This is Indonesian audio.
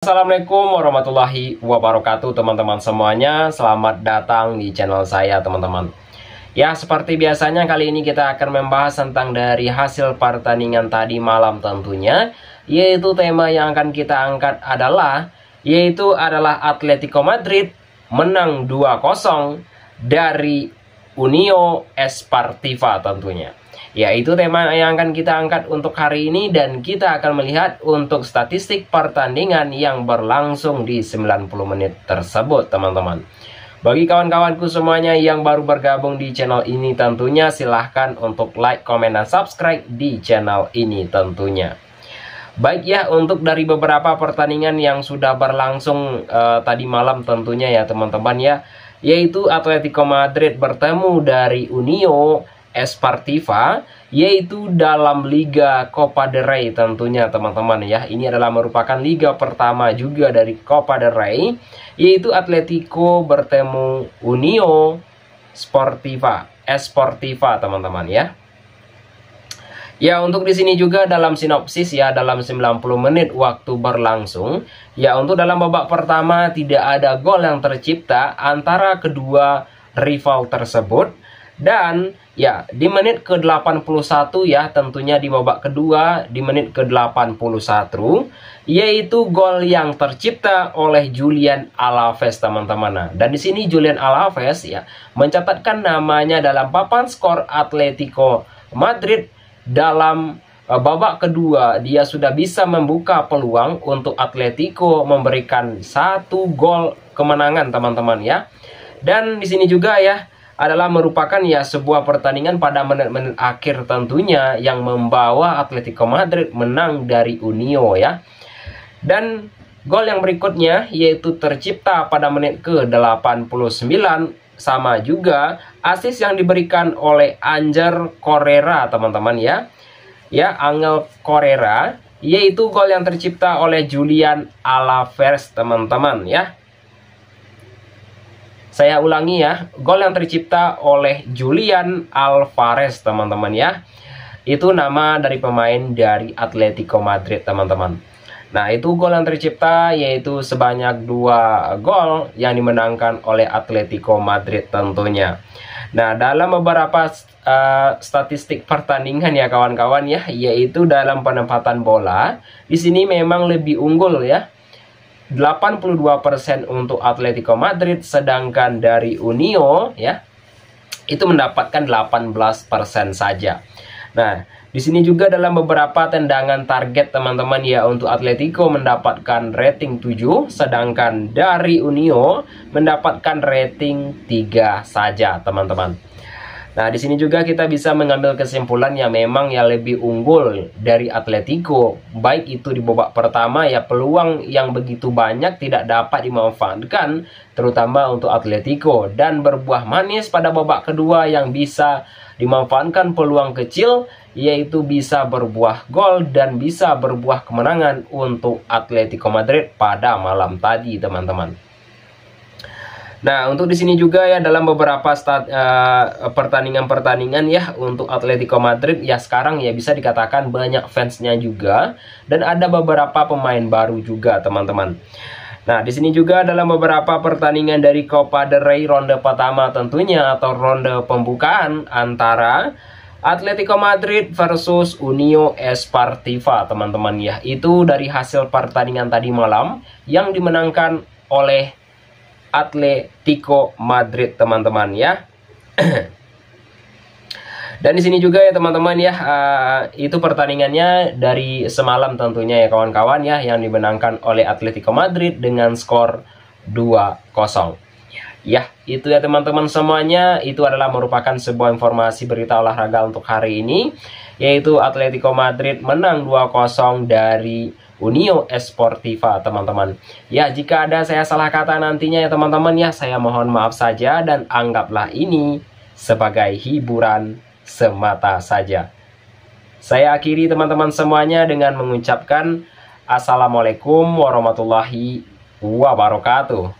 Assalamualaikum warahmatullahi wabarakatuh teman-teman semuanya Selamat datang di channel saya teman-teman Ya seperti biasanya kali ini kita akan membahas tentang dari hasil pertandingan tadi malam tentunya Yaitu tema yang akan kita angkat adalah Yaitu adalah Atletico Madrid menang 2-0 dari Unio Espartiva tentunya Ya, itu tema yang akan kita angkat untuk hari ini dan kita akan melihat untuk statistik pertandingan yang berlangsung di 90 menit tersebut, teman-teman. Bagi kawan-kawanku semuanya yang baru bergabung di channel ini tentunya silahkan untuk like, komen, dan subscribe di channel ini tentunya. Baik ya, untuk dari beberapa pertandingan yang sudah berlangsung uh, tadi malam tentunya ya teman-teman ya, yaitu Atletico Madrid bertemu dari Unio, Espartiva yaitu dalam Liga Copa de Rey tentunya teman-teman ya. Ini adalah merupakan liga pertama juga dari Copa de Rey yaitu Atletico bertemu Unio Sportiva, Esportiva teman-teman ya. Ya untuk di sini juga dalam sinopsis ya dalam 90 menit waktu berlangsung ya untuk dalam babak pertama tidak ada gol yang tercipta antara kedua rival tersebut dan ya di menit ke-81 ya tentunya di babak kedua di menit ke-81 yaitu gol yang tercipta oleh Julian Alaves teman-teman. Nah, dan di sini Julian Alaves ya mencatatkan namanya dalam papan skor Atletico Madrid dalam eh, babak kedua dia sudah bisa membuka peluang untuk Atletico memberikan satu gol kemenangan teman-teman ya. Dan di sini juga ya adalah merupakan ya sebuah pertandingan pada menit-menit akhir tentunya yang membawa Atletico Madrid menang dari Unio ya. Dan gol yang berikutnya yaitu tercipta pada menit ke-89 sama juga asis yang diberikan oleh Anjar Correa teman-teman ya. Ya, Angel Correa yaitu gol yang tercipta oleh Julian Alaves teman-teman ya. Saya ulangi ya, gol yang tercipta oleh Julian Alvarez teman-teman ya. Itu nama dari pemain dari Atletico Madrid teman-teman. Nah itu gol yang tercipta yaitu sebanyak dua gol yang dimenangkan oleh Atletico Madrid tentunya. Nah dalam beberapa uh, statistik pertandingan ya kawan-kawan ya, yaitu dalam penempatan bola, di sini memang lebih unggul ya 82% untuk Atletico Madrid sedangkan dari Unio ya itu mendapatkan 18% saja. Nah, di sini juga dalam beberapa tendangan target teman-teman ya untuk Atletico mendapatkan rating 7 sedangkan dari Unio mendapatkan rating 3 saja teman-teman. Nah, di sini juga kita bisa mengambil kesimpulan yang memang ya lebih unggul dari Atletico. Baik itu di babak pertama ya peluang yang begitu banyak tidak dapat dimanfaatkan terutama untuk Atletico dan berbuah manis pada babak kedua yang bisa dimanfaatkan peluang kecil yaitu bisa berbuah gol dan bisa berbuah kemenangan untuk Atletico Madrid pada malam tadi teman-teman. Nah, untuk di sini juga ya dalam beberapa eh, pertandingan-pertandingan uh, ya untuk Atletico Madrid ya sekarang ya bisa dikatakan banyak fansnya juga dan ada beberapa pemain baru juga teman-teman. Nah, di sini juga dalam beberapa pertandingan dari Copa del Rey ronde pertama tentunya atau ronde pembukaan antara Atletico Madrid versus Unio Espartiva, teman-teman ya. Itu dari hasil pertandingan tadi malam yang dimenangkan oleh Atletico Madrid teman-teman ya. Dan di sini juga ya teman-teman ya uh, itu pertandingannya dari semalam tentunya ya kawan-kawan ya yang dimenangkan oleh Atletico Madrid dengan skor 2-0. Ya, itu ya teman-teman semuanya itu adalah merupakan sebuah informasi berita olahraga untuk hari ini yaitu Atletico Madrid menang 2-0 dari Unio Esportiva teman-teman. Ya jika ada saya salah kata nantinya ya teman-teman ya saya mohon maaf saja dan anggaplah ini sebagai hiburan semata saja. Saya akhiri teman-teman semuanya dengan mengucapkan Assalamualaikum warahmatullahi wabarakatuh.